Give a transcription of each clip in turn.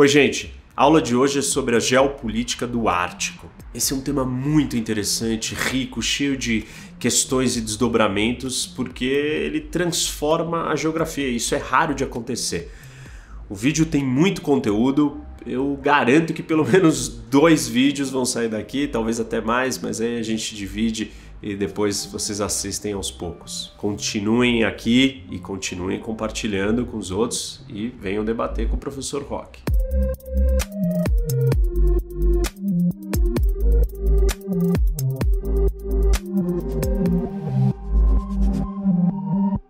Oi, gente. A aula de hoje é sobre a geopolítica do Ártico. Esse é um tema muito interessante, rico, cheio de questões e desdobramentos, porque ele transforma a geografia. Isso é raro de acontecer. O vídeo tem muito conteúdo, eu garanto que pelo menos dois vídeos vão sair daqui, talvez até mais, mas aí a gente divide e depois vocês assistem aos poucos. Continuem aqui e continuem compartilhando com os outros e venham debater com o professor Rock.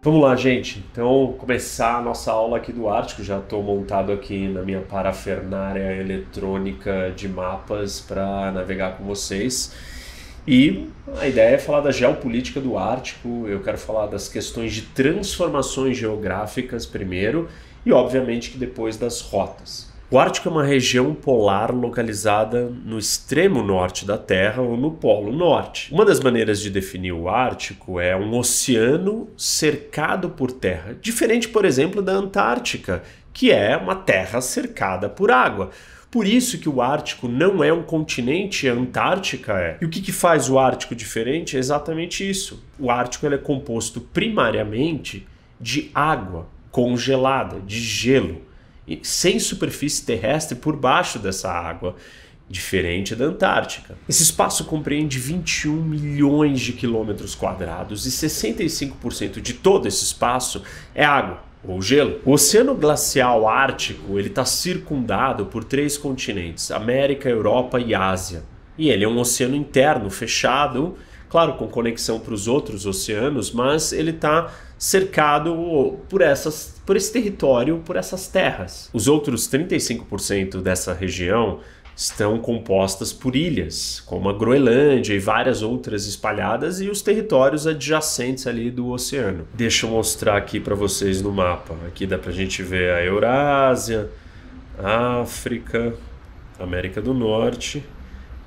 Vamos lá, gente. Então, começar a nossa aula aqui do Ártico. Já estou montado aqui na minha parafernária eletrônica de mapas para navegar com vocês. E a ideia é falar da geopolítica do Ártico, eu quero falar das questões de transformações geográficas primeiro e, obviamente, que depois das rotas. O Ártico é uma região polar localizada no extremo norte da Terra ou no Polo Norte. Uma das maneiras de definir o Ártico é um oceano cercado por terra, diferente, por exemplo, da Antártica, que é uma terra cercada por água. Por isso que o Ártico não é um continente, a Antártica é. E o que, que faz o Ártico diferente? É exatamente isso. O Ártico é composto primariamente de água congelada, de gelo, sem superfície terrestre por baixo dessa água diferente da Antártica. Esse espaço compreende 21 milhões de quilômetros quadrados e 65% de todo esse espaço é água ou gelo. O Oceano Glacial Ártico ele está circundado por três continentes: América, Europa e Ásia. E ele é um oceano interno, fechado, claro, com conexão para os outros oceanos, mas ele está cercado por, essas, por esse território, por essas terras. Os outros 35% dessa região estão compostas por ilhas, como a Groenlândia e várias outras espalhadas, e os territórios adjacentes ali do oceano. Deixa eu mostrar aqui para vocês no mapa. Aqui dá para a gente ver a Eurásia, África, América do Norte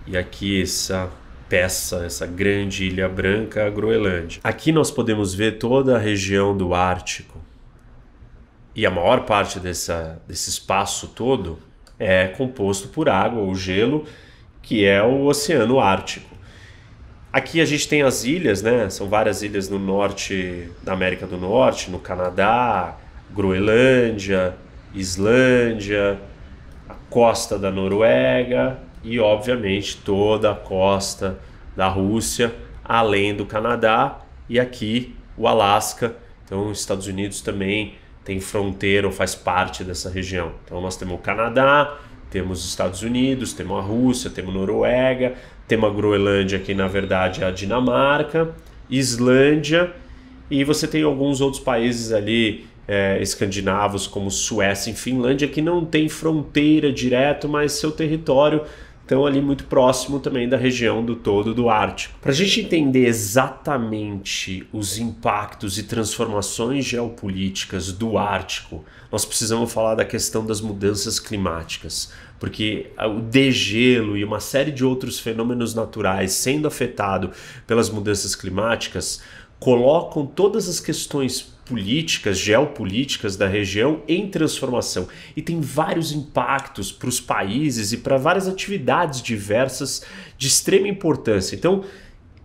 e aqui essa peça, essa grande ilha branca, a Groenlândia. Aqui nós podemos ver toda a região do Ártico. E a maior parte dessa, desse espaço todo é composto por água ou gelo, que é o Oceano Ártico. Aqui a gente tem as ilhas, né? São várias ilhas no norte da América do Norte, no Canadá, Groenlândia, Islândia, a costa da Noruega e, obviamente, toda a costa da Rússia, além do Canadá e aqui o Alasca. Então, os Estados Unidos também tem fronteira ou faz parte dessa região. Então nós temos o Canadá, temos os Estados Unidos, temos a Rússia, temos a Noruega, temos a Groenlândia, que na verdade é a Dinamarca, Islândia, e você tem alguns outros países ali é, escandinavos, como Suécia e Finlândia, que não tem fronteira direto, mas seu território estão ali muito próximo também da região do todo do Ártico. Para a gente entender exatamente os impactos e transformações geopolíticas do Ártico, nós precisamos falar da questão das mudanças climáticas, porque o degelo e uma série de outros fenômenos naturais sendo afetado pelas mudanças climáticas colocam todas as questões políticas, geopolíticas da região em transformação e tem vários impactos para os países e para várias atividades diversas de extrema importância. Então,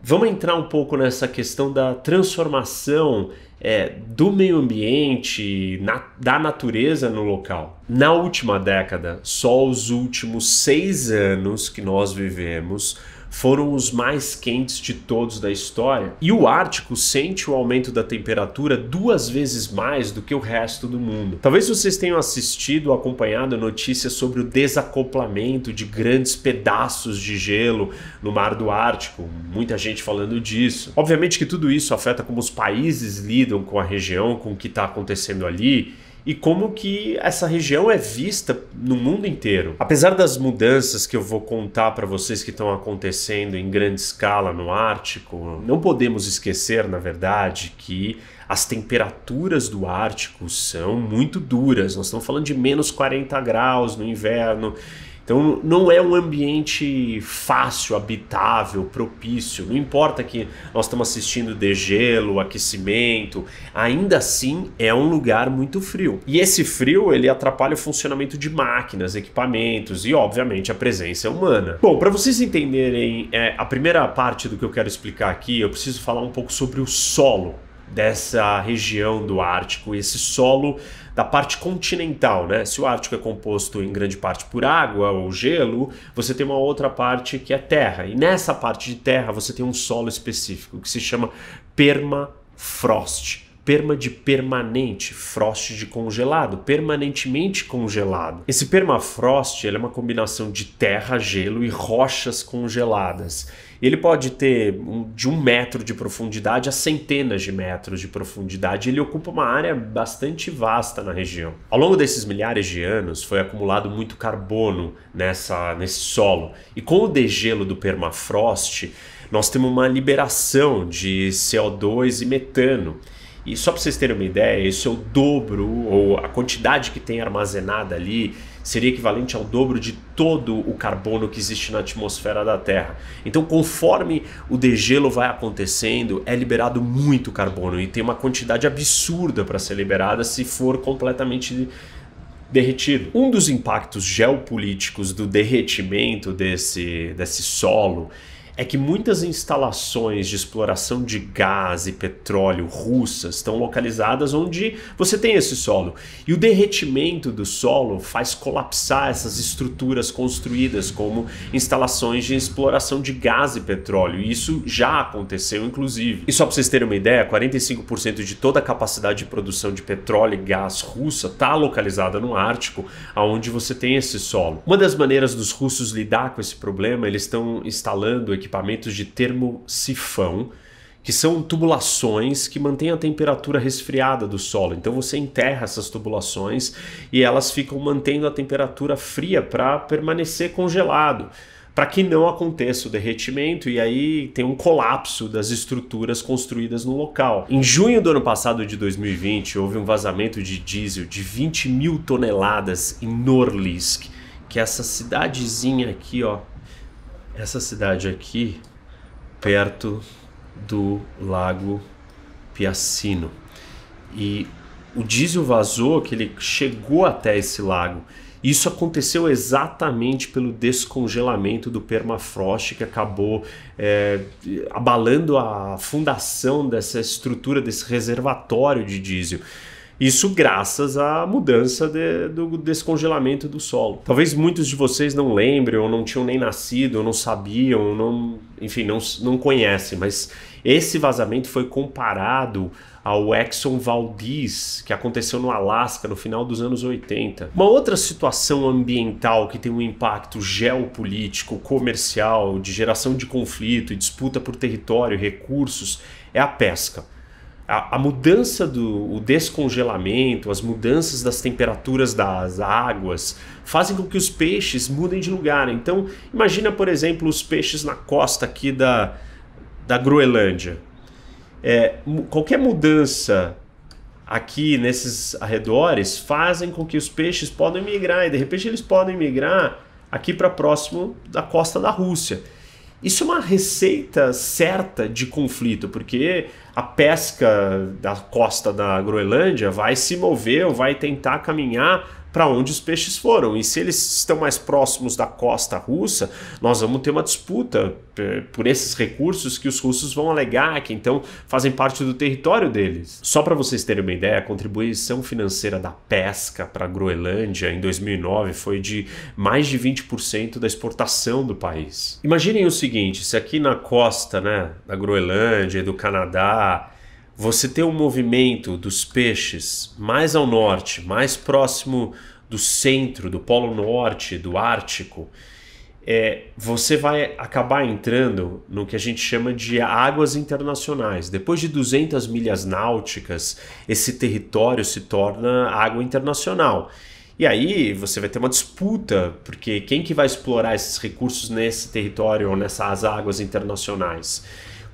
vamos entrar um pouco nessa questão da transformação é, do meio ambiente, na, da natureza no local. Na última década, só os últimos seis anos que nós vivemos, foram os mais quentes de todos da história. E o Ártico sente o aumento da temperatura duas vezes mais do que o resto do mundo. Talvez vocês tenham assistido ou acompanhado notícias sobre o desacoplamento de grandes pedaços de gelo no mar do Ártico, muita gente falando disso. Obviamente que tudo isso afeta como os países lidam com a região, com o que está acontecendo ali e como que essa região é vista no mundo inteiro. Apesar das mudanças que eu vou contar para vocês que estão acontecendo em grande escala no Ártico, não podemos esquecer, na verdade, que as temperaturas do Ártico são muito duras. Nós estamos falando de menos 40 graus no inverno então não é um ambiente fácil, habitável, propício. Não importa que nós estamos assistindo degelo, aquecimento, ainda assim é um lugar muito frio. E esse frio ele atrapalha o funcionamento de máquinas, equipamentos e obviamente a presença humana. Bom, para vocês entenderem é, a primeira parte do que eu quero explicar aqui, eu preciso falar um pouco sobre o solo dessa região do Ártico, esse solo da parte continental, né? Se o Ártico é composto em grande parte por água ou gelo, você tem uma outra parte que é terra. E nessa parte de terra você tem um solo específico que se chama permafrost. Perma de permanente, frost de congelado, permanentemente congelado. Esse permafrost é uma combinação de terra, gelo e rochas congeladas. Ele pode ter de um metro de profundidade a centenas de metros de profundidade. Ele ocupa uma área bastante vasta na região. Ao longo desses milhares de anos, foi acumulado muito carbono nessa, nesse solo. E com o degelo do permafrost, nós temos uma liberação de CO2 e metano. E só para vocês terem uma ideia, isso é o dobro ou a quantidade que tem armazenada ali seria equivalente ao dobro de todo o carbono que existe na atmosfera da Terra. Então, conforme o degelo vai acontecendo, é liberado muito carbono e tem uma quantidade absurda para ser liberada se for completamente derretido. Um dos impactos geopolíticos do derretimento desse, desse solo é que muitas instalações de exploração de gás e petróleo russas estão localizadas onde você tem esse solo. E o derretimento do solo faz colapsar essas estruturas construídas como instalações de exploração de gás e petróleo. E isso já aconteceu, inclusive. E só para vocês terem uma ideia, 45% de toda a capacidade de produção de petróleo e gás russa está localizada no Ártico, onde você tem esse solo. Uma das maneiras dos russos lidar com esse problema, eles estão instalando equipamentos de termosifão, que são tubulações que mantêm a temperatura resfriada do solo. Então você enterra essas tubulações e elas ficam mantendo a temperatura fria para permanecer congelado para que não aconteça o derretimento e aí tem um colapso das estruturas construídas no local. Em junho do ano passado de 2020, houve um vazamento de diesel de 20 mil toneladas em Norlisk, que é essa cidadezinha aqui, ó, essa cidade aqui, perto do lago Piacino. E o diesel vazou que ele chegou até esse lago. Isso aconteceu exatamente pelo descongelamento do permafrost que acabou é, abalando a fundação dessa estrutura, desse reservatório de diesel. Isso graças à mudança de, do descongelamento do solo. Talvez muitos de vocês não lembrem, ou não tinham nem nascido, ou não sabiam, ou não, enfim, não, não conhecem, mas esse vazamento foi comparado ao Exxon Valdez, que aconteceu no Alasca no final dos anos 80. Uma outra situação ambiental que tem um impacto geopolítico, comercial, de geração de conflito e disputa por território, e recursos, é a pesca a, a, mudança do descongelamento, as mudanças das temperaturas das águas fazem com que os peixes mudem de lugar. Então, imagina, por exemplo, os peixes na costa aqui da, da Groenlândia. É, qualquer mudança aqui nesses arredores fazem com que os peixes podem migrar e de repente eles podem migrar aqui para próximo da costa da Rússia. Isso é uma receita certa de conflito, porque a pesca da costa da Groenlândia vai se mover ou vai tentar caminhar para onde os peixes foram. E se eles estão mais próximos da costa russa, nós vamos ter uma disputa eh, por esses recursos que os russos vão alegar que então fazem parte do território deles. Só para vocês terem uma ideia, a contribuição financeira da pesca para a Groenlândia em 2009 foi de mais de 20% da exportação do país. Imaginem o seguinte, se aqui na costa, né, da Groenlândia e do Canadá, você ter um movimento dos peixes mais ao norte, mais próximo do centro, do Polo Norte, do Ártico, é, você vai acabar entrando no que a gente chama de águas internacionais. Depois de 200 milhas náuticas, esse território se torna água internacional. E aí você vai ter uma disputa, porque quem que vai explorar esses recursos nesse território ou nessas águas internacionais?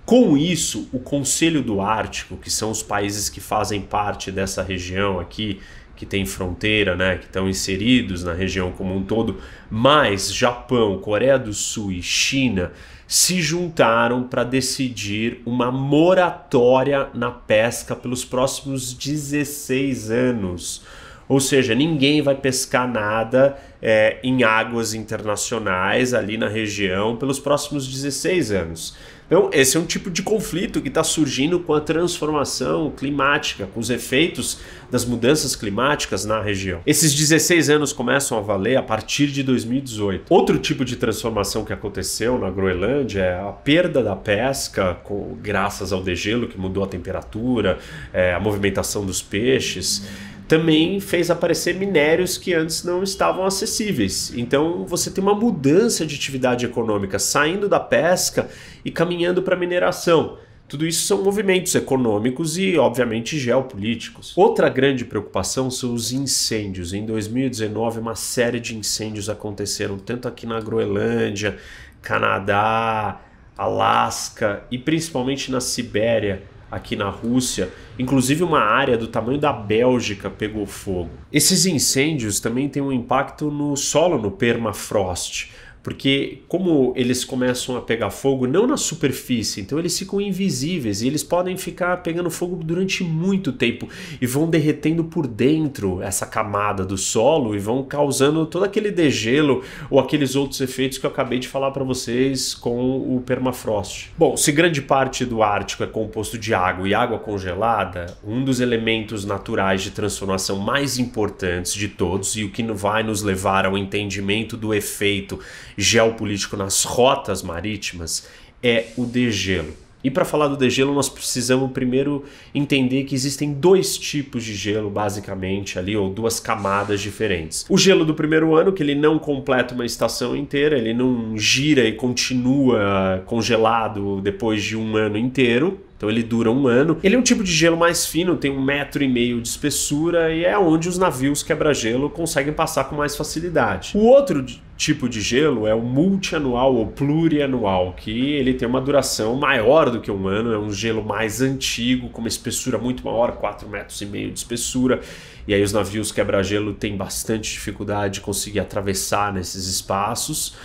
Com isso, o Conselho do Ártico, que são os países que fazem parte dessa região aqui, que tem fronteira, né, que estão inseridos na região como um todo, mais Japão, Coreia do Sul e China se juntaram para decidir uma moratória na pesca pelos próximos 16 anos. Ou seja, ninguém vai pescar nada é, em águas internacionais ali na região pelos próximos 16 anos. Então, esse é um tipo de conflito que está surgindo com a transformação climática, com os efeitos das mudanças climáticas na região. Esses 16 anos começam a valer a partir de 2018. Outro tipo de transformação que aconteceu na Groenlândia é a perda da pesca, com, graças ao degelo que mudou a temperatura, é, a movimentação dos peixes também fez aparecer minérios que antes não estavam acessíveis. Então você tem uma mudança de atividade econômica, saindo da pesca e caminhando para a mineração. Tudo isso são movimentos econômicos e, obviamente, geopolíticos. Outra grande preocupação são os incêndios. Em 2019, uma série de incêndios aconteceram tanto aqui na Groenlândia, Canadá, Alasca e principalmente na Sibéria aqui na Rússia, inclusive uma área do tamanho da Bélgica pegou fogo. Esses incêndios também têm um impacto no solo, no permafrost porque como eles começam a pegar fogo não na superfície, então eles ficam invisíveis e eles podem ficar pegando fogo durante muito tempo e vão derretendo por dentro essa camada do solo e vão causando todo aquele degelo ou aqueles outros efeitos que eu acabei de falar para vocês com o permafrost. Bom, se grande parte do Ártico é composto de água e água congelada, um dos elementos naturais de transformação mais importantes de todos e o que vai nos levar ao entendimento do efeito geopolítico nas rotas marítimas é o degelo. E para falar do degelo, nós precisamos primeiro entender que existem dois tipos de gelo, basicamente, ali, ou duas camadas diferentes. O gelo do primeiro ano, que ele não completa uma estação inteira, ele não gira e continua congelado depois de um ano inteiro. Então ele dura um ano. Ele é um tipo de gelo mais fino, tem um metro e meio de espessura e é onde os navios quebra-gelo conseguem passar com mais facilidade. O outro tipo de gelo é o multianual ou plurianual, que ele tem uma duração maior do que um ano, é um gelo mais antigo, com uma espessura muito maior, 4 metros e meio de espessura, e aí os navios quebra-gelo têm bastante dificuldade de conseguir atravessar nesses espaços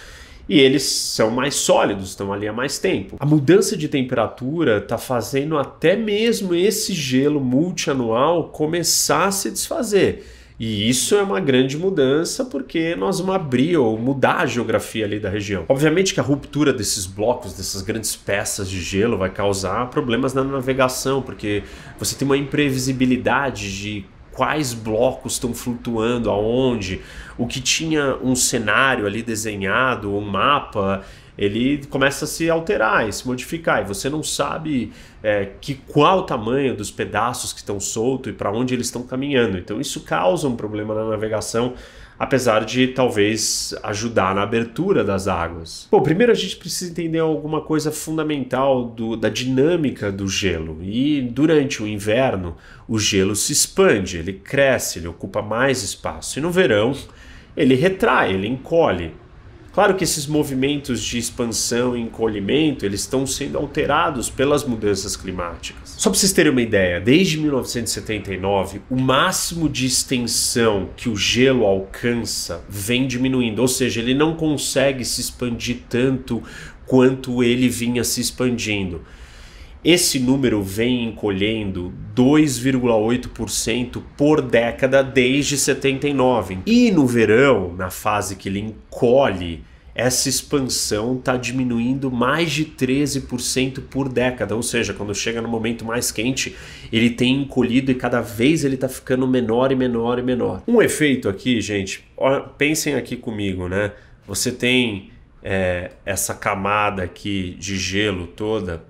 e eles são mais sólidos, estão ali há mais tempo. A mudança de temperatura está fazendo até mesmo esse gelo multianual começar a se desfazer. E isso é uma grande mudança porque nós vamos abrir ou mudar a geografia ali da região. Obviamente que a ruptura desses blocos, dessas grandes peças de gelo, vai causar problemas na navegação, porque você tem uma imprevisibilidade de quais blocos estão flutuando, aonde, o que tinha um cenário ali desenhado, um mapa, ele começa a se alterar e se modificar. E você não sabe é, que qual o tamanho dos pedaços que estão soltos e para onde eles estão caminhando. Então isso causa um problema na navegação apesar de talvez ajudar na abertura das águas. Bom, primeiro a gente precisa entender alguma coisa fundamental do, da dinâmica do gelo. E durante o inverno, o gelo se expande, ele cresce, ele ocupa mais espaço. E no verão, ele retrai, ele encolhe. Claro que esses movimentos de expansão e encolhimento eles estão sendo alterados pelas mudanças climáticas. Só para vocês terem uma ideia, desde 1979 o máximo de extensão que o gelo alcança vem diminuindo, ou seja, ele não consegue se expandir tanto quanto ele vinha se expandindo. Esse número vem encolhendo 2,8% por década desde 79. E no verão, na fase que ele encolhe, essa expansão está diminuindo mais de 13% por década, ou seja, quando chega no momento mais quente, ele tem encolhido e cada vez ele está ficando menor e menor e menor. Um efeito aqui, gente, pensem aqui comigo, né? Você tem é, essa camada aqui de gelo toda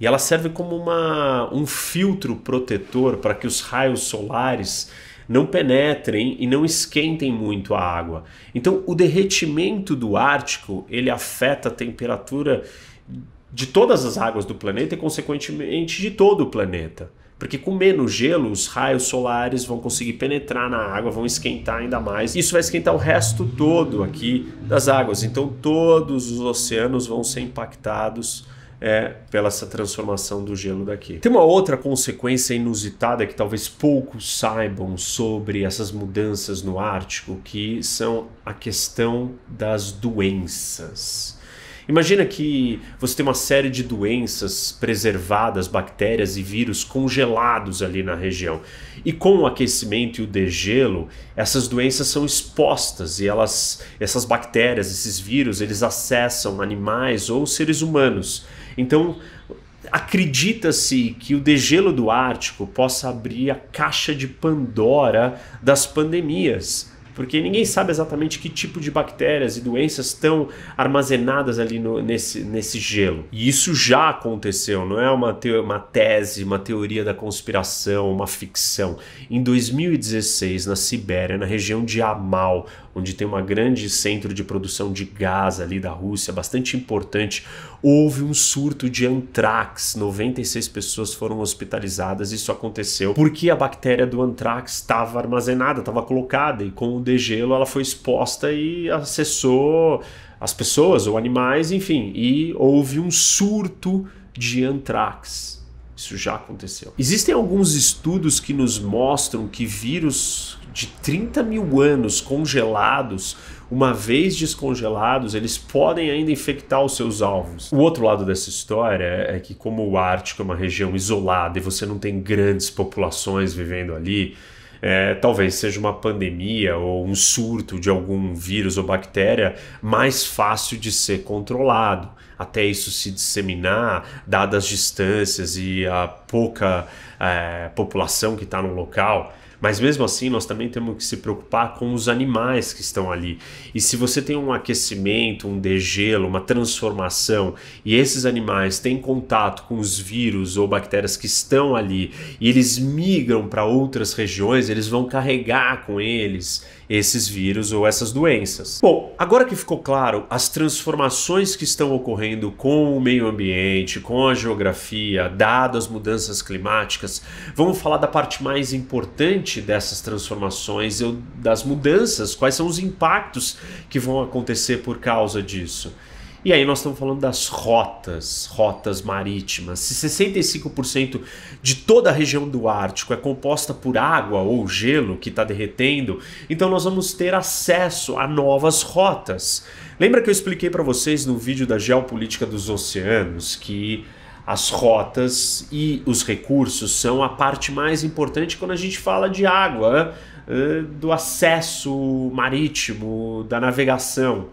e ela serve como uma, um filtro protetor para que os raios solares não penetrem e não esquentem muito a água. Então, o derretimento do Ártico ele afeta a temperatura de todas as águas do planeta e, consequentemente, de todo o planeta. Porque com menos gelo, os raios solares vão conseguir penetrar na água, vão esquentar ainda mais. Isso vai esquentar o resto todo aqui das águas. Então todos os oceanos vão ser impactados é pela essa transformação do gelo daqui. Tem uma outra consequência inusitada que talvez poucos saibam sobre essas mudanças no Ártico, que são a questão das doenças. Imagina que você tem uma série de doenças preservadas, bactérias e vírus congelados ali na região. E com o aquecimento e o degelo, essas doenças são expostas e elas, essas bactérias, esses vírus, eles acessam animais ou seres humanos. Então, acredita-se que o degelo do Ártico possa abrir a caixa de Pandora das pandemias porque ninguém sabe exatamente que tipo de bactérias e doenças estão armazenadas ali no, nesse, nesse gelo. E isso já aconteceu, não é uma, te uma tese, uma teoria da conspiração, uma ficção. Em 2016, na Sibéria, na região de Amal, onde tem um grande centro de produção de gás ali da Rússia, bastante importante, houve um surto de antrax. 96 pessoas foram hospitalizadas. Isso aconteceu porque a bactéria do antrax estava armazenada, estava colocada e com o degelo, ela foi exposta e acessou as pessoas ou animais, enfim, e houve um surto de antrax. Isso já aconteceu. Existem alguns estudos que nos mostram que vírus de 30 mil anos congelados, uma vez descongelados, eles podem ainda infectar os seus alvos. O outro lado dessa história é que, como o Ártico é uma região isolada e você não tem grandes populações vivendo ali, é, talvez seja uma pandemia ou um surto de algum vírus ou bactéria mais fácil de ser controlado, até isso se disseminar, dadas as distâncias e a pouca é, população que está no local. Mas mesmo assim, nós também temos que se preocupar com os animais que estão ali. E se você tem um aquecimento, um degelo, uma transformação, e esses animais têm contato com os vírus ou bactérias que estão ali, e eles migram para outras regiões, eles vão carregar com eles esses vírus ou essas doenças. Bom, agora que ficou claro as transformações que estão ocorrendo com o meio ambiente, com a geografia, dado as mudanças climáticas, vamos falar da parte mais importante dessas transformações, das mudanças, quais são os impactos que vão acontecer por causa disso. E aí nós estamos falando das rotas, rotas marítimas. Se 65% de toda a região do Ártico é composta por água ou gelo que está derretendo, então nós vamos ter acesso a novas rotas. Lembra que eu expliquei para vocês no vídeo da geopolítica dos oceanos que as rotas e os recursos são a parte mais importante quando a gente fala de água, do acesso marítimo, da navegação.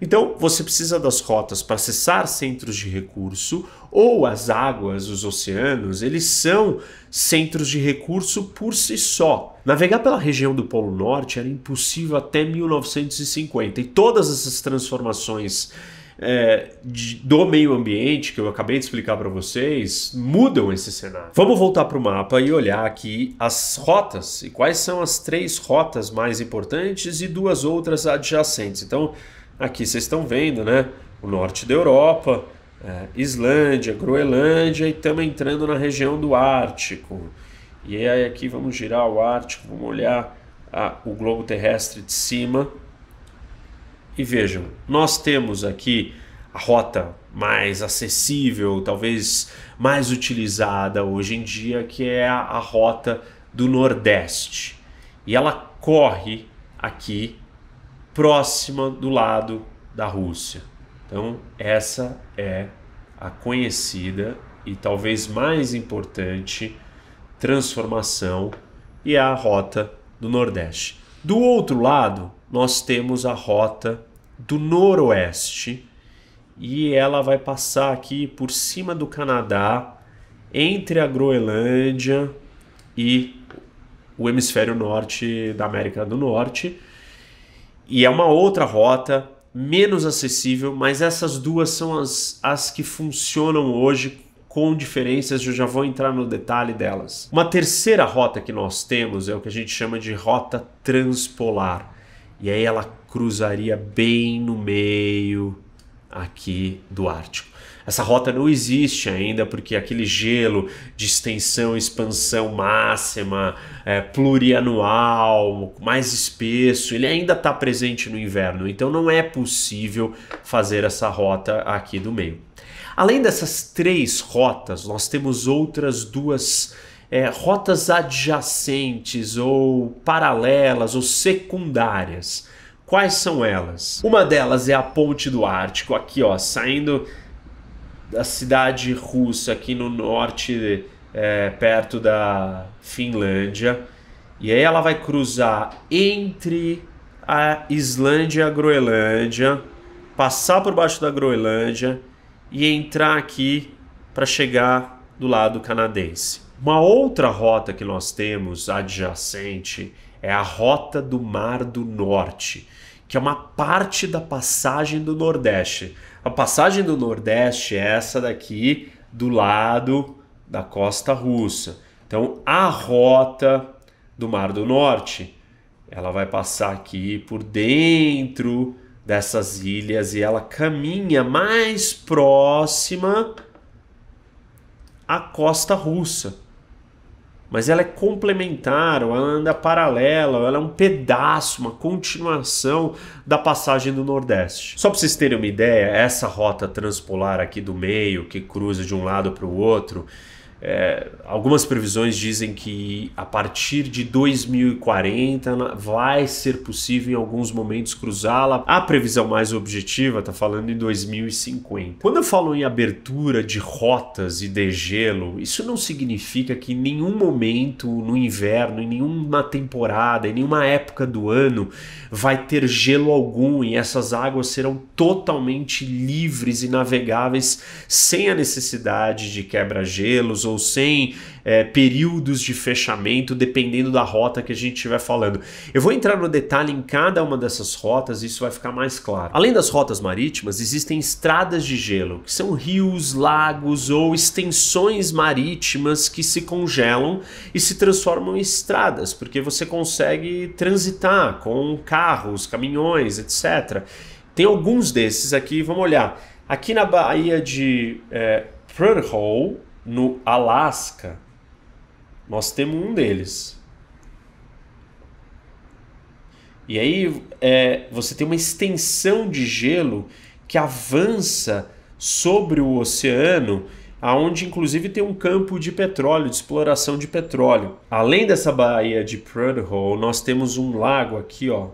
Então, você precisa das rotas para acessar centros de recurso ou as águas, os oceanos, eles são centros de recurso por si só. Navegar pela região do Polo Norte era impossível até 1950 e todas essas transformações é, de, do meio ambiente que eu acabei de explicar para vocês mudam esse cenário. Vamos voltar para o mapa e olhar aqui as rotas e quais são as três rotas mais importantes e duas outras adjacentes. Então, Aqui vocês estão vendo, né? O norte da Europa, é, Islândia, Groenlândia e estamos entrando na região do Ártico. E aí aqui vamos girar o Ártico, vamos olhar a, o globo terrestre de cima. E vejam, nós temos aqui a rota mais acessível, talvez mais utilizada hoje em dia, que é a, a rota do Nordeste. E ela corre aqui próxima do lado da Rússia. Então, essa é a conhecida e talvez mais importante transformação e é a rota do Nordeste. Do outro lado, nós temos a rota do Noroeste e ela vai passar aqui por cima do Canadá, entre a Groenlândia e o hemisfério norte da América do Norte e é uma outra rota menos acessível, mas essas duas são as, as que funcionam hoje com diferenças, eu já vou entrar no detalhe delas. Uma terceira rota que nós temos é o que a gente chama de rota transpolar. E aí ela cruzaria bem no meio aqui do Ártico. Essa rota não existe ainda porque aquele gelo de extensão, expansão máxima, é, plurianual, mais espesso, ele ainda está presente no inverno. Então não é possível fazer essa rota aqui do meio. Além dessas três rotas, nós temos outras duas é, rotas adjacentes ou paralelas ou secundárias. Quais são elas? Uma delas é a Ponte do Ártico, aqui ó, saindo da cidade russa aqui no norte, é, perto da Finlândia. E aí ela vai cruzar entre a Islândia e a Groenlândia, passar por baixo da Groenlândia e entrar aqui para chegar do lado canadense. Uma outra rota que nós temos adjacente é a Rota do Mar do Norte que é uma parte da passagem do Nordeste. A passagem do Nordeste é essa daqui do lado da costa russa. Então, a rota do Mar do Norte, ela vai passar aqui por dentro dessas ilhas e ela caminha mais próxima à costa russa mas ela é complementar, ou ela anda paralela, ou ela é um pedaço, uma continuação da passagem do Nordeste. Só para vocês terem uma ideia, essa rota transpolar aqui do meio, que cruza de um lado para o outro, é, algumas previsões dizem que a partir de 2040 vai ser possível em alguns momentos cruzá-la. A previsão mais objetiva está falando em 2050. Quando eu falo em abertura de rotas e degelo, isso não significa que em nenhum momento no inverno, em nenhuma temporada, em nenhuma época do ano vai ter gelo algum e essas águas serão totalmente livres e navegáveis sem a necessidade de quebra-gelos ou ou sem é, períodos de fechamento, dependendo da rota que a gente estiver falando. Eu vou entrar no detalhe em cada uma dessas rotas, isso vai ficar mais claro. Além das rotas marítimas, existem estradas de gelo, que são rios, lagos ou extensões marítimas que se congelam e se transformam em estradas, porque você consegue transitar com carros, caminhões, etc. Tem alguns desses aqui, vamos olhar. Aqui na Baía de é, no Alasca, nós temos um deles. E aí é, você tem uma extensão de gelo que avança sobre o oceano, aonde inclusive tem um campo de petróleo, de exploração de petróleo. Além dessa baía de Prudhoe, nós temos um lago aqui, ó,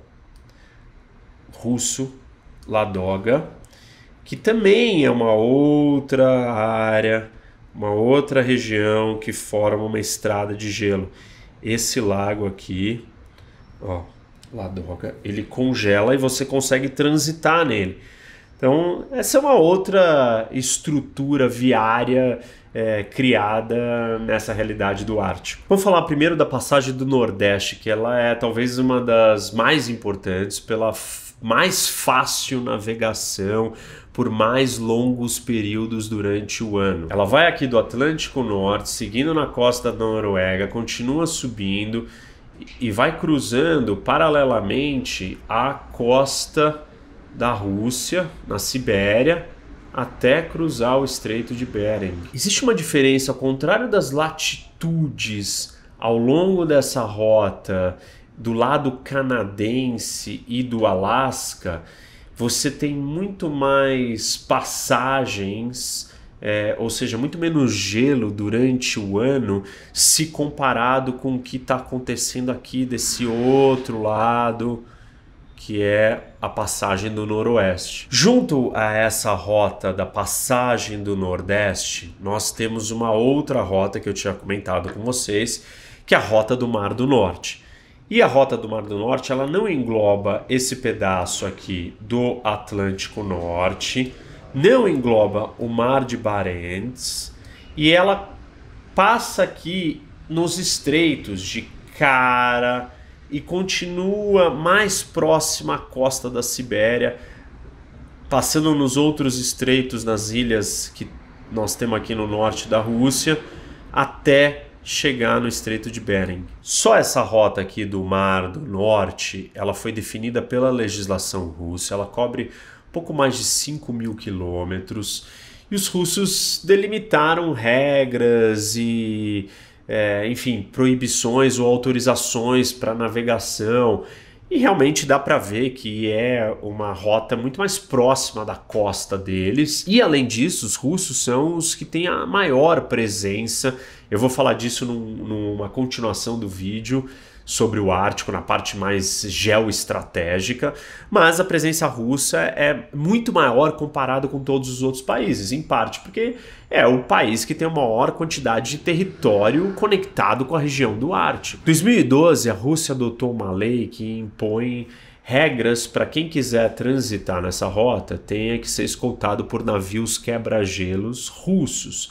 russo, Ladoga, que também é uma outra área uma outra região que forma uma estrada de gelo. Esse lago aqui, ó, Ladoga, ele congela e você consegue transitar nele. Então, essa é uma outra estrutura viária é, criada nessa realidade do Ártico. Vamos falar primeiro da passagem do Nordeste, que ela é talvez uma das mais importantes pela mais fácil navegação, por mais longos períodos durante o ano. Ela vai aqui do Atlântico Norte, seguindo na costa da Noruega, continua subindo e vai cruzando paralelamente a costa da Rússia, na Sibéria, até cruzar o Estreito de Bering. Existe uma diferença, ao contrário das latitudes ao longo dessa rota do lado canadense e do Alasca, você tem muito mais passagens, é, ou seja, muito menos gelo durante o ano se comparado com o que está acontecendo aqui desse outro lado que é a passagem do Noroeste. Junto a essa rota da passagem do Nordeste, nós temos uma outra rota que eu tinha comentado com vocês, que é a rota do Mar do Norte. E a Rota do Mar do Norte, ela não engloba esse pedaço aqui do Atlântico Norte, não engloba o Mar de Barents, e ela passa aqui nos estreitos de Cara e continua mais próxima à costa da Sibéria, passando nos outros estreitos nas ilhas que nós temos aqui no norte da Rússia, até chegar no Estreito de Bering. Só essa rota aqui do Mar do Norte, ela foi definida pela legislação russa, ela cobre pouco mais de 5 mil quilômetros, e os russos delimitaram regras e, é, enfim, proibições ou autorizações para navegação, e realmente dá para ver que é uma rota muito mais próxima da costa deles. E além disso, os russos são os que têm a maior presença eu vou falar disso num, numa continuação do vídeo sobre o Ártico, na parte mais geoestratégica, mas a presença russa é muito maior comparado com todos os outros países, em parte porque é o país que tem a maior quantidade de território conectado com a região do Ártico. Em 2012, a Rússia adotou uma lei que impõe regras para quem quiser transitar nessa rota tenha que ser escoltado por navios quebra-gelos russos.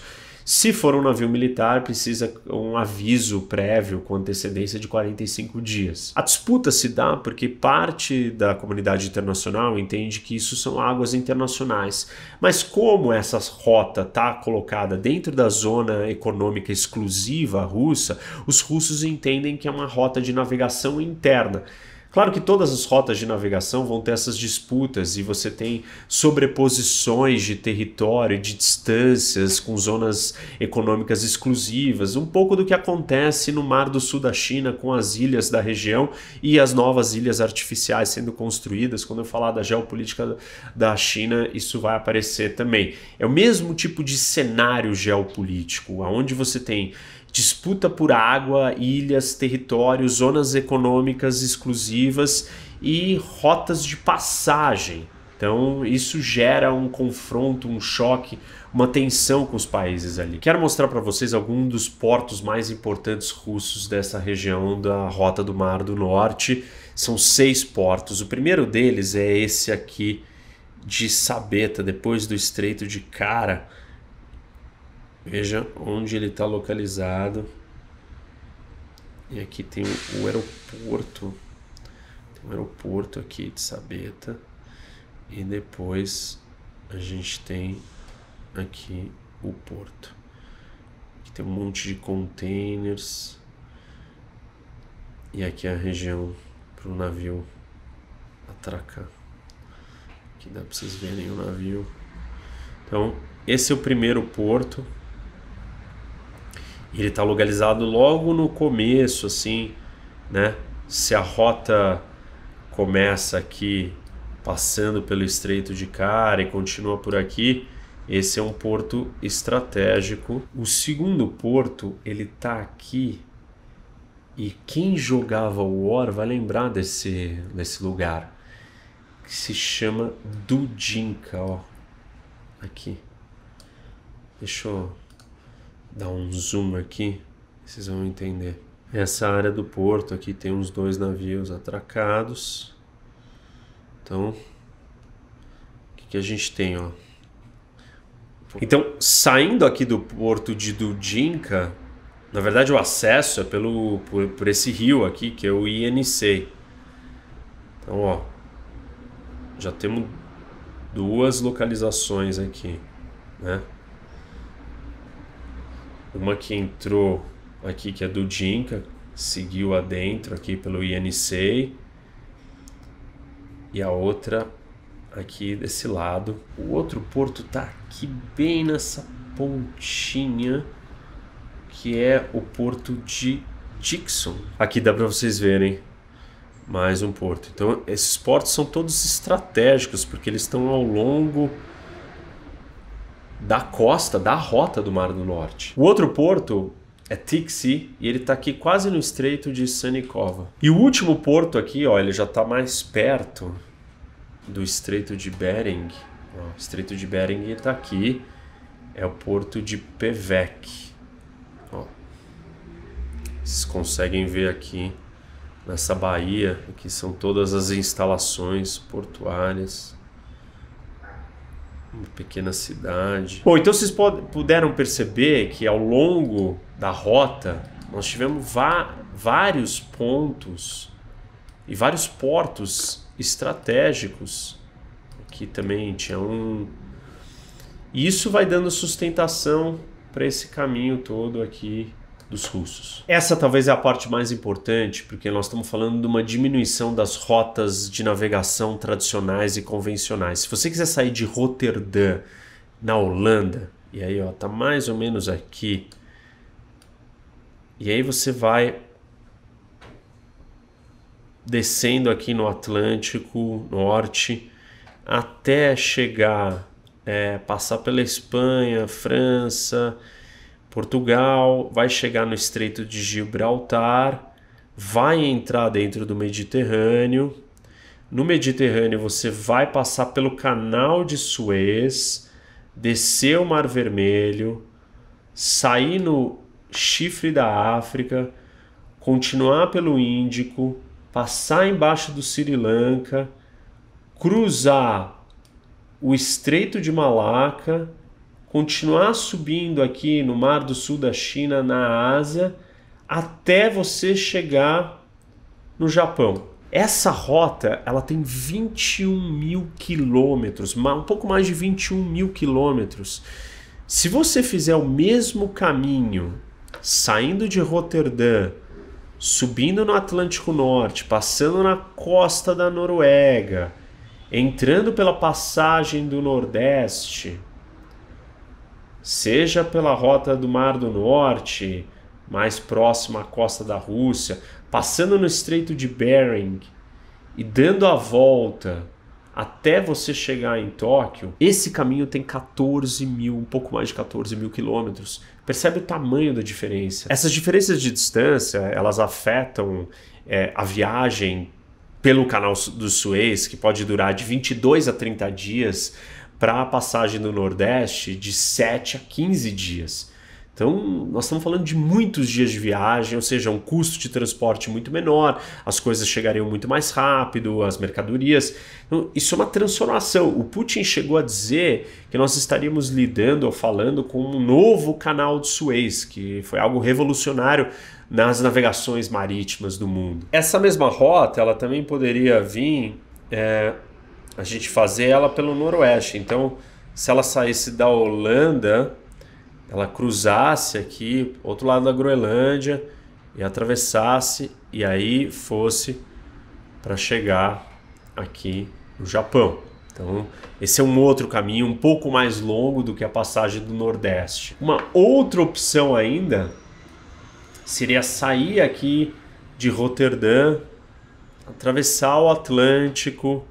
Se for um navio militar, precisa um aviso prévio com antecedência de 45 dias. A disputa se dá porque parte da comunidade internacional entende que isso são águas internacionais, mas como essa rota está colocada dentro da zona econômica exclusiva russa, os russos entendem que é uma rota de navegação interna. Claro que todas as rotas de navegação vão ter essas disputas e você tem sobreposições de território, de distâncias com zonas econômicas exclusivas, um pouco do que acontece no Mar do Sul da China com as ilhas da região e as novas ilhas artificiais sendo construídas. Quando eu falar da geopolítica da China, isso vai aparecer também. É o mesmo tipo de cenário geopolítico, aonde você tem disputa por água, ilhas, territórios, zonas econômicas exclusivas e rotas de passagem. Então, isso gera um confronto, um choque, uma tensão com os países ali. Quero mostrar para vocês alguns dos portos mais importantes russos dessa região da Rota do Mar do Norte. São seis portos. O primeiro deles é esse aqui de Sabeta, depois do Estreito de Kara Veja onde ele está localizado. E aqui tem o aeroporto. Tem um aeroporto aqui de Sabeta. E depois a gente tem aqui o porto. Aqui tem um monte de containers. E aqui é a região para o navio atracar. Aqui dá para vocês verem o navio. Então, esse é o primeiro porto ele está localizado logo no começo, assim, né? Se a rota começa aqui passando pelo Estreito de Cara e continua por aqui, esse é um porto estratégico. O segundo porto, ele está aqui e quem jogava o War vai lembrar desse, desse lugar que se chama Dudinka, ó. Aqui. Deixa eu dar um zoom aqui, vocês vão entender. Essa área do porto aqui tem uns dois navios atracados. Então, o que, que a gente tem, ó? Então, saindo aqui do porto de Dudinka, na verdade o acesso é pelo, por, por esse rio aqui, que é o INC. Então, ó, já temos duas localizações aqui, né? Uma que entrou aqui, que é do Dinka, seguiu adentro aqui pelo INC. E a outra aqui desse lado. O outro porto tá aqui bem nessa pontinha, que é o porto de Dixon. Aqui dá para vocês verem mais um porto. Então esses portos são todos estratégicos, porque eles estão ao longo da costa, da rota do Mar do Norte. O outro porto é Tixi e ele está aqui quase no estreito de Sanikova. E o último porto aqui, ó, ele já está mais perto do estreito de Bering. o estreito de Bering está aqui, é o porto de Pevek. Ó, vocês conseguem ver aqui nessa baía, aqui são todas as instalações portuárias. Uma pequena cidade. Bom, então vocês puderam perceber que ao longo da rota nós tivemos vários pontos e vários portos estratégicos. Aqui também tinha um. E isso vai dando sustentação para esse caminho todo aqui dos russos. Essa talvez é a parte mais importante, porque nós estamos falando de uma diminuição das rotas de navegação tradicionais e convencionais. Se você quiser sair de Roterdã, na Holanda, e aí ó, tá mais ou menos aqui. E aí você vai descendo aqui no Atlântico Norte até chegar, é, passar pela Espanha, França, Portugal, vai chegar no Estreito de Gibraltar, vai entrar dentro do Mediterrâneo. No Mediterrâneo, você vai passar pelo Canal de Suez, descer o Mar Vermelho, sair no Chifre da África, continuar pelo Índico, passar embaixo do Sri Lanka, cruzar o Estreito de Malaca continuar subindo aqui no Mar do Sul da China, na Ásia, até você chegar no Japão. Essa rota ela tem 21 mil quilômetros, um pouco mais de 21 mil quilômetros. Se você fizer o mesmo caminho, saindo de Roterdã, subindo no Atlântico Norte, passando na costa da Noruega, entrando pela passagem do Nordeste, seja pela rota do Mar do Norte, mais próxima à costa da Rússia, passando no Estreito de Bering e dando a volta até você chegar em Tóquio, esse caminho tem 14 mil, um pouco mais de 14 mil quilômetros. Percebe o tamanho da diferença? Essas diferenças de distância, elas afetam é, a viagem pelo canal do Suez, que pode durar de 22 a 30 dias, para a passagem do Nordeste de 7 a 15 dias. Então, nós estamos falando de muitos dias de viagem, ou seja, um custo de transporte muito menor, as coisas chegariam muito mais rápido, as mercadorias. Então, isso é uma transformação. O Putin chegou a dizer que nós estaríamos lidando ou falando com um novo canal de Suez, que foi algo revolucionário nas navegações marítimas do mundo. Essa mesma rota, ela também poderia vir é, a gente fazer ela pelo noroeste. Então, se ela saísse da Holanda, ela cruzasse aqui, outro lado da Groenlândia, e atravessasse, e aí fosse para chegar aqui no Japão. Então, esse é um outro caminho um pouco mais longo do que a passagem do Nordeste. Uma outra opção ainda seria sair aqui de Roterdã, atravessar o Atlântico,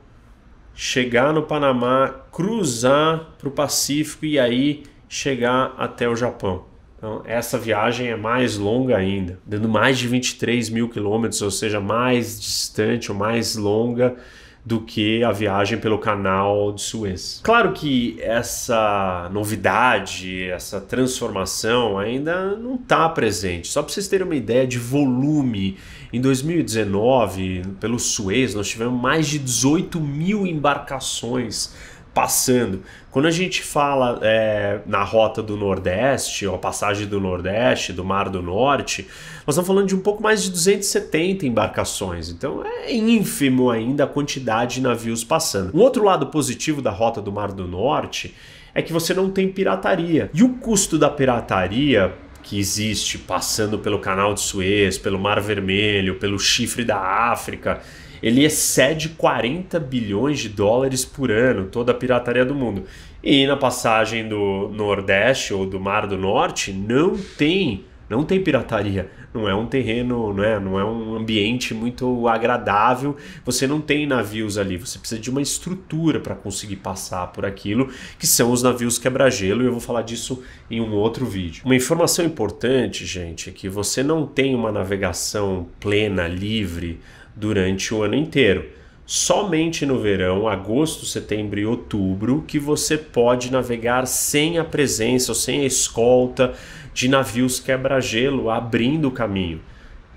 chegar no Panamá, cruzar para o Pacífico e aí chegar até o Japão. Então, essa viagem é mais longa ainda, dando mais de 23 mil quilômetros, ou seja, mais distante ou mais longa do que a viagem pelo canal de Suez. Claro que essa novidade, essa transformação ainda não está presente. Só para vocês terem uma ideia de volume, em 2019, pelo Suez, nós tivemos mais de 18 mil embarcações passando. Quando a gente fala é, na rota do Nordeste, ou a passagem do Nordeste, do Mar do Norte, nós estamos falando de um pouco mais de 270 embarcações. Então é ínfimo ainda a quantidade de navios passando. Um outro lado positivo da rota do Mar do Norte é que você não tem pirataria. E o custo da pirataria que existe passando pelo Canal de Suez, pelo Mar Vermelho, pelo Chifre da África ele excede 40 bilhões de dólares por ano, toda a pirataria do mundo. E na passagem do Nordeste ou do Mar do Norte não tem, não tem pirataria. Não é um terreno, não é, não é um ambiente muito agradável. Você não tem navios ali, você precisa de uma estrutura para conseguir passar por aquilo, que são os navios quebra-gelo, e eu vou falar disso em um outro vídeo. Uma informação importante, gente, é que você não tem uma navegação plena, livre, durante o ano inteiro. Somente no verão, agosto, setembro e outubro, que você pode navegar sem a presença ou sem a escolta de navios quebra-gelo abrindo o caminho.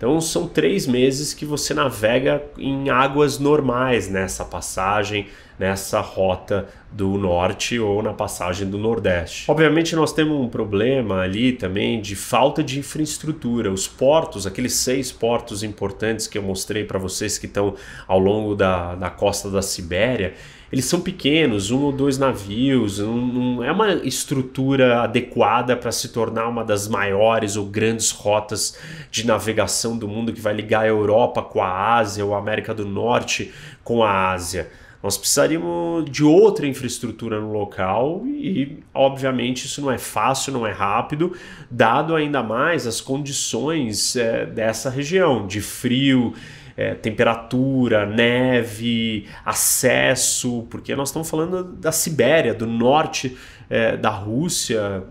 Então são três meses que você navega em águas normais nessa passagem, nessa rota do norte ou na passagem do nordeste. Obviamente nós temos um problema ali também de falta de infraestrutura. Os portos, aqueles seis portos importantes que eu mostrei para vocês que estão ao longo da, da costa da Sibéria, eles são pequenos, um ou dois navios, não, é uma estrutura adequada para se tornar uma das maiores ou grandes rotas de navegação do mundo que vai ligar a Europa com a Ásia ou a América do Norte com a Ásia. Nós precisaríamos de outra infraestrutura no local e, obviamente, isso não é fácil, não é rápido, dado ainda mais as condições é, dessa região de frio, é, temperatura, neve, acesso, porque nós estamos falando da Sibéria, do norte é, da Rússia,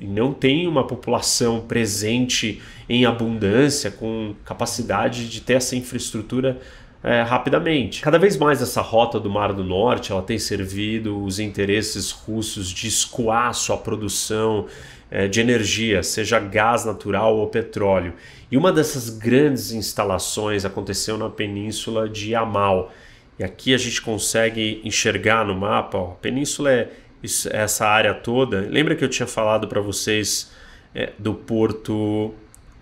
não tem uma população presente em abundância, com capacidade de ter essa infraestrutura é, rapidamente. Cada vez mais essa rota do Mar do Norte ela tem servido os interesses russos de escoar sua produção é, de energia, seja gás natural ou petróleo. E uma dessas grandes instalações aconteceu na península de Amal. E aqui a gente consegue enxergar no mapa, ó, a península é, é essa área toda. Lembra que eu tinha falado para vocês é, do porto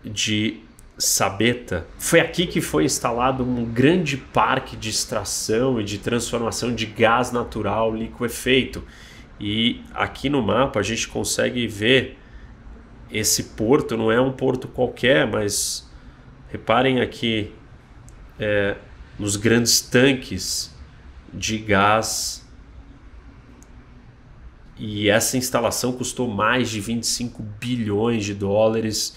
de Sabeta? Foi aqui que foi instalado um grande parque de extração e de transformação de gás natural liquefeito. E aqui no mapa a gente consegue ver esse porto, não é um porto qualquer, mas reparem aqui é, nos grandes tanques de gás. E essa instalação custou mais de 25 bilhões de dólares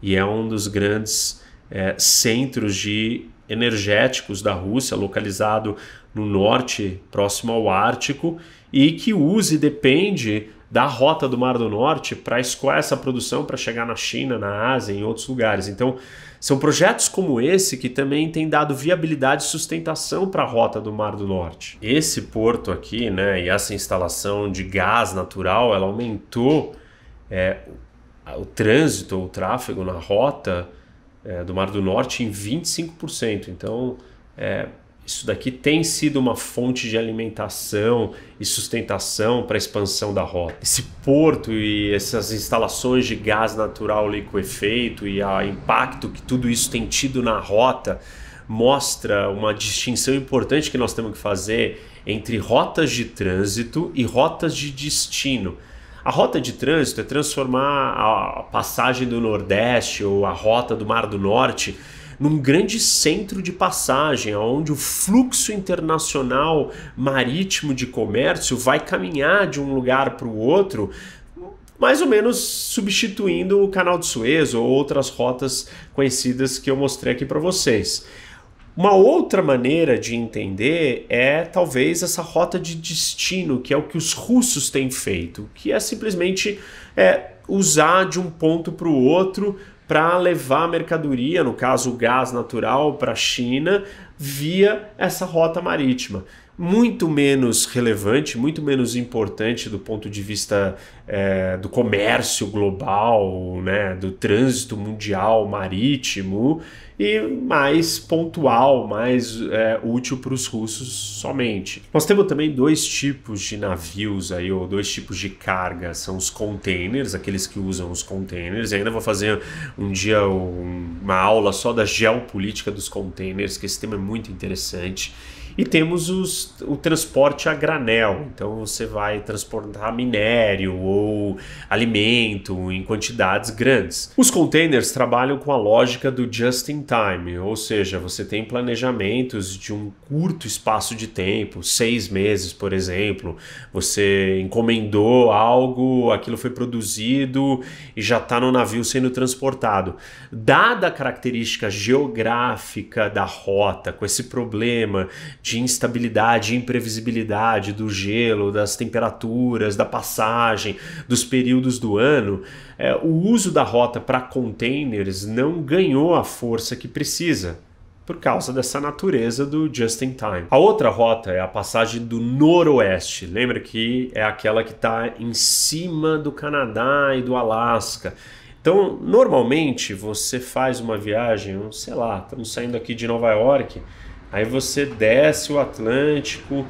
e é um dos grandes é, centros de energéticos da Rússia, localizado no norte, próximo ao Ártico, e que use depende da rota do Mar do Norte para escoar essa produção para chegar na China, na Ásia, em outros lugares. Então, são projetos como esse que também têm dado viabilidade e sustentação para a rota do Mar do Norte. Esse porto aqui, né, e essa instalação de gás natural, ela aumentou é, o trânsito, o tráfego na rota é, do Mar do Norte em 25%. Então, é, isso daqui tem sido uma fonte de alimentação e sustentação para a expansão da rota. Esse porto e essas instalações de gás natural liquefeito e o impacto que tudo isso tem tido na rota mostra uma distinção importante que nós temos que fazer entre rotas de trânsito e rotas de destino. A rota de trânsito é transformar a passagem do Nordeste ou a rota do Mar do Norte num grande centro de passagem, onde o fluxo internacional marítimo de comércio vai caminhar de um lugar para o outro, mais ou menos substituindo o canal de Suez ou outras rotas conhecidas que eu mostrei aqui para vocês. Uma outra maneira de entender é talvez essa rota de destino, que é o que os russos têm feito, que é simplesmente é, usar de um ponto para o outro para levar mercadoria, no caso gás natural, para a China via essa rota marítima. Muito menos relevante, muito menos importante do ponto de vista é, do comércio global, né, do trânsito mundial marítimo, e mais pontual, mais é, útil para os russos somente. Nós temos também dois tipos de navios aí, ou dois tipos de carga, são os containers, aqueles que usam os containers, e ainda vou fazer um dia um, uma aula só da geopolítica dos containers, que esse tema é muito interessante e temos os, o transporte a granel, então você vai transportar minério ou alimento em quantidades grandes. Os containers trabalham com a lógica do just in time, ou seja, você tem planejamentos de um curto espaço de tempo, seis meses, por exemplo. Você encomendou algo, aquilo foi produzido e já está no navio sendo transportado. Dada a característica geográfica da rota, com esse problema de instabilidade, imprevisibilidade do gelo, das temperaturas, da passagem, dos períodos do ano, é, o uso da rota para containers não ganhou a força que precisa por causa dessa natureza do just in time. A outra rota é a passagem do noroeste. Lembra que é aquela que está em cima do Canadá e do Alasca. Então, normalmente você faz uma viagem, sei lá, estamos saindo aqui de Nova York, Aí você desce o Atlântico,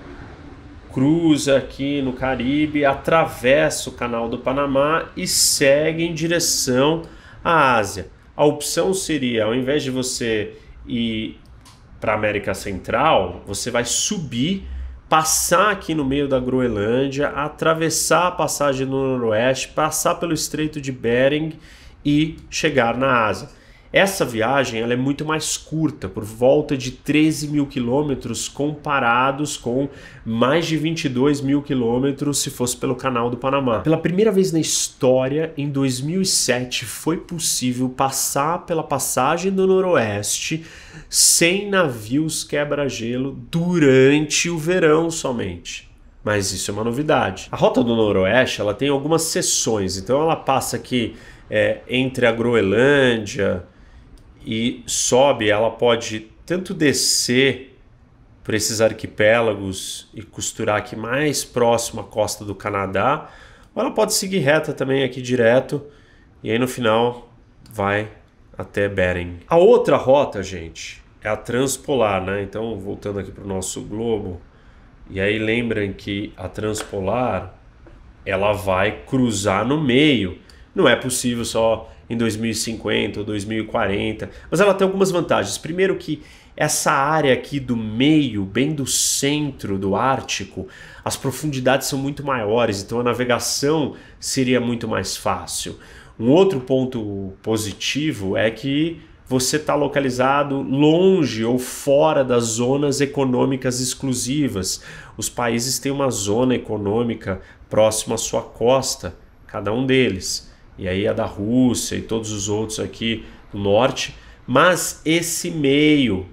cruza aqui no Caribe, atravessa o Canal do Panamá e segue em direção à Ásia. A opção seria, ao invés de você ir para a América Central, você vai subir, passar aqui no meio da Groenlândia, atravessar a passagem do Noroeste, passar pelo Estreito de Bering e chegar na Ásia. Essa viagem ela é muito mais curta, por volta de 13 mil quilômetros, comparados com mais de 22 mil quilômetros se fosse pelo Canal do Panamá. Pela primeira vez na história, em 2007, foi possível passar pela passagem do Noroeste sem navios quebra-gelo durante o verão somente mas isso é uma novidade. A Rota do Noroeste ela tem algumas seções, então ela passa aqui é, entre a Groenlândia, e sobe, ela pode tanto descer por esses arquipélagos e costurar aqui mais próximo à costa do Canadá, ou ela pode seguir reta também aqui direto e aí no final vai até Bering. A outra rota, gente, é a transpolar, né? Então, voltando aqui para o nosso globo, e aí lembram que a transpolar ela vai cruzar no meio. Não é possível só em 2050 ou 2040, mas ela tem algumas vantagens. Primeiro que essa área aqui do meio, bem do centro do Ártico, as profundidades são muito maiores, então a navegação seria muito mais fácil. Um outro ponto positivo é que você está localizado longe ou fora das zonas econômicas exclusivas. Os países têm uma zona econômica próxima à sua costa, cada um deles e aí a da Rússia e todos os outros aqui do norte, mas esse meio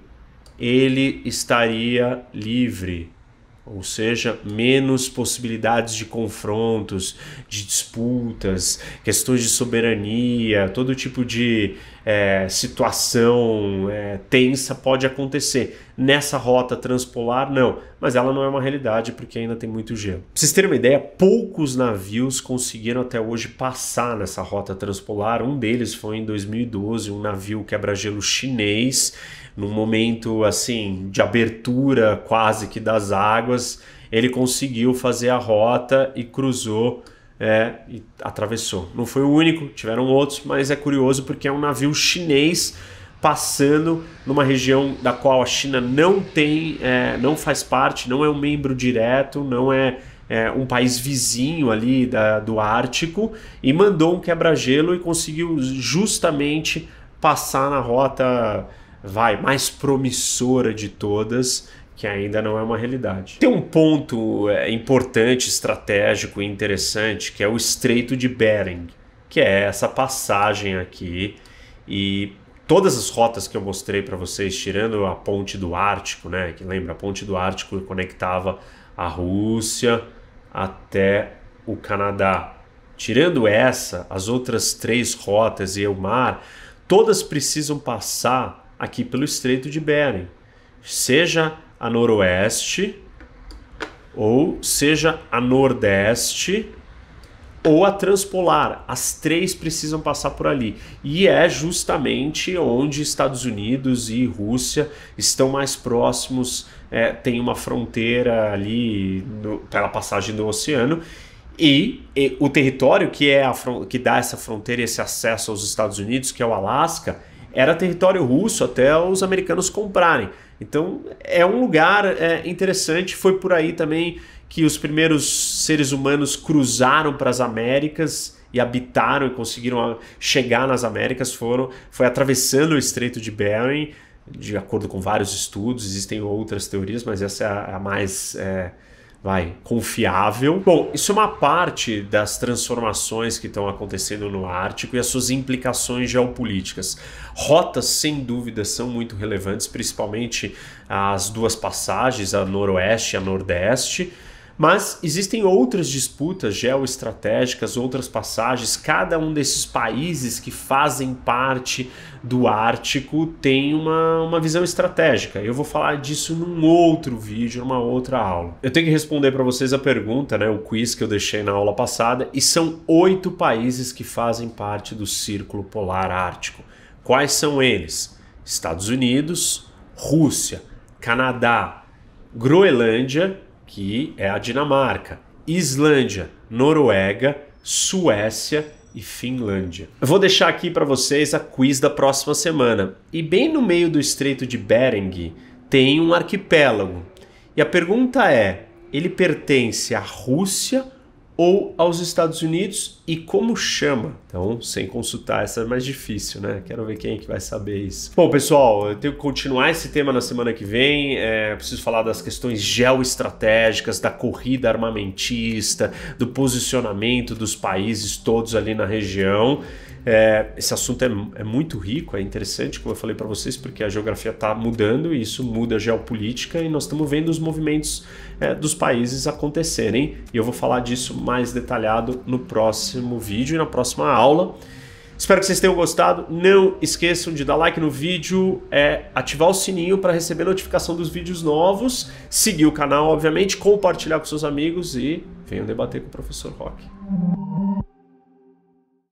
ele estaria livre ou seja, menos possibilidades de confrontos, de disputas, questões de soberania, todo tipo de é, situação é, tensa pode acontecer. Nessa rota transpolar, não, mas ela não é uma realidade porque ainda tem muito gelo. Pra vocês terem uma ideia, poucos navios conseguiram até hoje passar nessa rota transpolar. Um deles foi em 2012, um navio quebra-gelo chinês num momento assim de abertura quase que das águas, ele conseguiu fazer a rota e cruzou é, e atravessou. Não foi o único, tiveram outros, mas é curioso porque é um navio chinês passando numa região da qual a China não tem, é, não faz parte, não é um membro direto, não é, é um país vizinho ali da, do Ártico e mandou um quebra-gelo e conseguiu justamente passar na rota vai, mais promissora de todas, que ainda não é uma realidade. Tem um ponto é, importante, estratégico e interessante, que é o Estreito de Bering, que é essa passagem aqui e todas as rotas que eu mostrei para vocês, tirando a ponte do Ártico, né, que lembra, a ponte do Ártico conectava a Rússia até o Canadá. Tirando essa, as outras três rotas e o mar, todas precisam passar aqui pelo Estreito de Bering, seja a noroeste, ou seja a nordeste, ou a transpolar. As três precisam passar por ali. E é justamente onde Estados Unidos e Rússia estão mais próximos, é, tem uma fronteira ali no, pela passagem do oceano. E, e, o território que é a que dá essa fronteira, esse acesso aos Estados Unidos, que é o Alasca, era território russo até os americanos comprarem. Então é um lugar é, interessante. Foi por aí também que os primeiros seres humanos cruzaram para as Américas e habitaram e conseguiram ah, chegar nas Américas foram foi atravessando o Estreito de Bering de acordo com vários estudos existem outras teorias mas essa é a mais é, vai, confiável. Bom, isso é uma parte das transformações que estão acontecendo no Ártico e as suas implicações geopolíticas. Rotas, sem dúvida, são muito relevantes, principalmente as duas passagens, a noroeste e a nordeste. Mas existem outras disputas geoestratégicas, outras passagens. Cada um desses países que fazem parte do Ártico tem uma, uma visão estratégica. Eu vou falar disso num outro vídeo, numa outra aula. Eu tenho que responder para vocês a pergunta, né, o quiz que eu deixei na aula passada, e são oito países que fazem parte do Círculo Polar Ártico. Quais são eles? Estados Unidos, Rússia, Canadá, Groenlândia que é a Dinamarca, Islândia, Noruega, Suécia e Finlândia. Eu vou deixar aqui para vocês a quiz da próxima semana. E bem no meio do Estreito de Bering tem um arquipélago. E a pergunta é: ele pertence à Rússia ou aos Estados Unidos e como chama. Então, sem consultar, essa é mais difícil, né? Quero ver quem é que vai saber isso. Bom, pessoal, eu tenho que continuar esse tema na semana que vem. É, preciso falar das questões geoestratégicas, da corrida armamentista, do posicionamento dos países todos ali na região. É, esse assunto é, é, muito rico, é interessante, como eu falei para vocês, porque a geografia está mudando e isso muda a geopolítica e nós estamos vendo os movimentos é, dos países acontecerem. E eu vou falar disso mais detalhado no próximo vídeo e na próxima aula. Espero que vocês tenham gostado. Não esqueçam de dar like no vídeo, é, ativar o sininho para receber notificação dos vídeos novos, seguir o canal, obviamente, compartilhar com seus amigos e venham debater com o professor Rock.